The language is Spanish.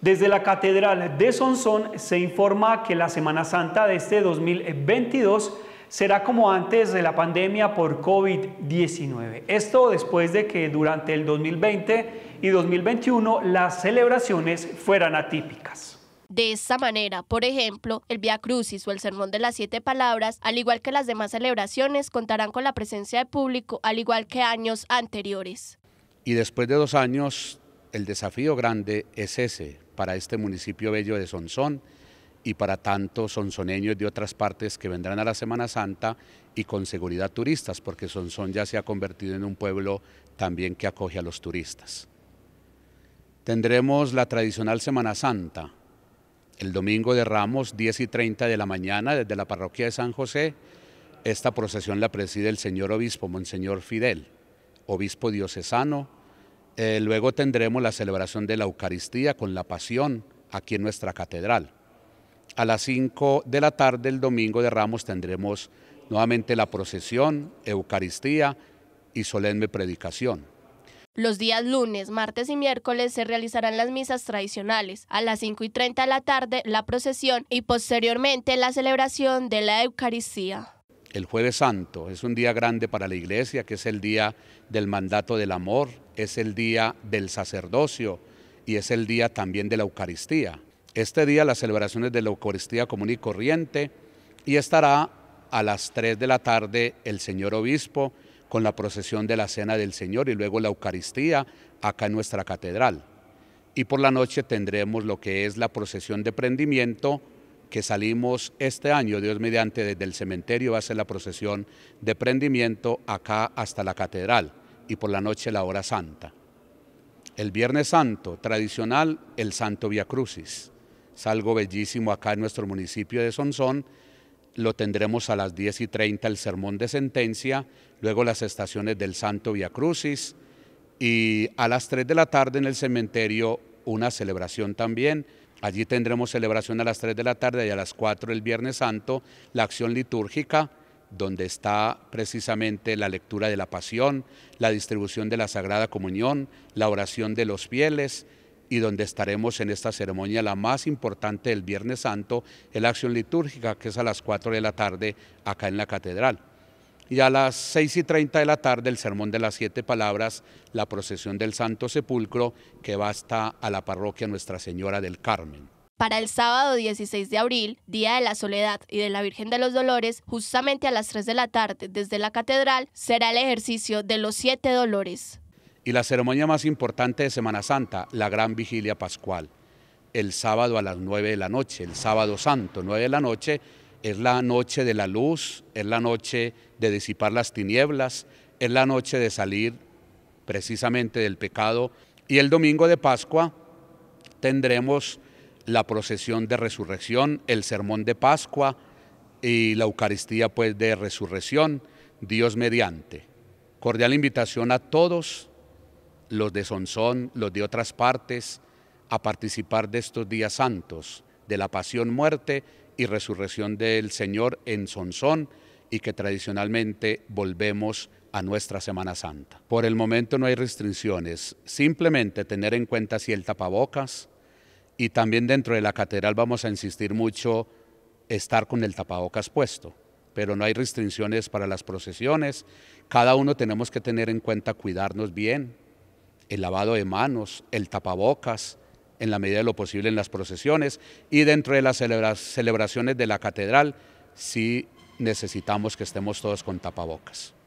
Desde la Catedral de Sonsón se informa que la Semana Santa de este 2022 será como antes de la pandemia por COVID-19. Esto después de que durante el 2020 y 2021 las celebraciones fueran atípicas. De esta manera, por ejemplo, el Via Crucis o el Sermón de las Siete Palabras, al igual que las demás celebraciones, contarán con la presencia de público, al igual que años anteriores. Y después de dos años el desafío grande es ese para este municipio bello de Sonsón y para tantos sonsoneños de otras partes que vendrán a la Semana Santa y con seguridad turistas, porque Sonsón ya se ha convertido en un pueblo también que acoge a los turistas. Tendremos la tradicional Semana Santa, el domingo de Ramos, 10 y 30 de la mañana, desde la parroquia de San José. Esta procesión la preside el señor obispo, Monseñor Fidel, obispo diocesano, eh, luego tendremos la celebración de la Eucaristía con la Pasión aquí en nuestra catedral. A las 5 de la tarde el domingo de Ramos tendremos nuevamente la procesión, Eucaristía y solemne predicación. Los días lunes, martes y miércoles se realizarán las misas tradicionales, a las 5 y 30 de la tarde la procesión y posteriormente la celebración de la Eucaristía el jueves santo. Es un día grande para la iglesia, que es el día del mandato del amor, es el día del sacerdocio y es el día también de la Eucaristía. Este día las celebraciones de la Eucaristía común y corriente y estará a las 3 de la tarde el señor obispo con la procesión de la Cena del Señor y luego la Eucaristía acá en nuestra catedral. Y por la noche tendremos lo que es la procesión de prendimiento que salimos este año, Dios mediante, desde el cementerio va a ser la procesión de prendimiento acá hasta la catedral y por la noche la hora santa. El Viernes Santo, tradicional, el Santo Via Crucis. Es bellísimo acá en nuestro municipio de Sonsón. Lo tendremos a las 10 y 30 el sermón de sentencia, luego las estaciones del Santo Via Crucis y a las 3 de la tarde en el cementerio una celebración también Allí tendremos celebración a las 3 de la tarde y a las 4 el Viernes Santo, la acción litúrgica, donde está precisamente la lectura de la pasión, la distribución de la Sagrada Comunión, la oración de los fieles y donde estaremos en esta ceremonia, la más importante del Viernes Santo, la acción litúrgica, que es a las 4 de la tarde acá en la catedral y a las 6 y 30 de la tarde el Sermón de las Siete Palabras, la procesión del Santo Sepulcro que va hasta a la parroquia Nuestra Señora del Carmen. Para el sábado 16 de abril, Día de la Soledad y de la Virgen de los Dolores, justamente a las 3 de la tarde desde la catedral, será el ejercicio de los siete dolores. Y la ceremonia más importante de Semana Santa, la Gran Vigilia Pascual el sábado a las 9 de la noche, el sábado santo, 9 de la noche, es la noche de la luz, es la noche de disipar las tinieblas, es la noche de salir precisamente del pecado. Y el domingo de Pascua tendremos la procesión de resurrección, el sermón de Pascua y la Eucaristía pues de resurrección, Dios mediante. Cordial invitación a todos los de Sonsón, los de otras partes, a participar de estos días santos, de la pasión, muerte y resurrección del Señor en Sonsón y que tradicionalmente volvemos a nuestra Semana Santa. Por el momento no hay restricciones, simplemente tener en cuenta si el tapabocas y también dentro de la catedral vamos a insistir mucho estar con el tapabocas puesto, pero no hay restricciones para las procesiones, cada uno tenemos que tener en cuenta cuidarnos bien, el lavado de manos, el tapabocas, en la medida de lo posible en las procesiones y dentro de las celebraciones de la catedral, si necesitamos que estemos todos con tapabocas.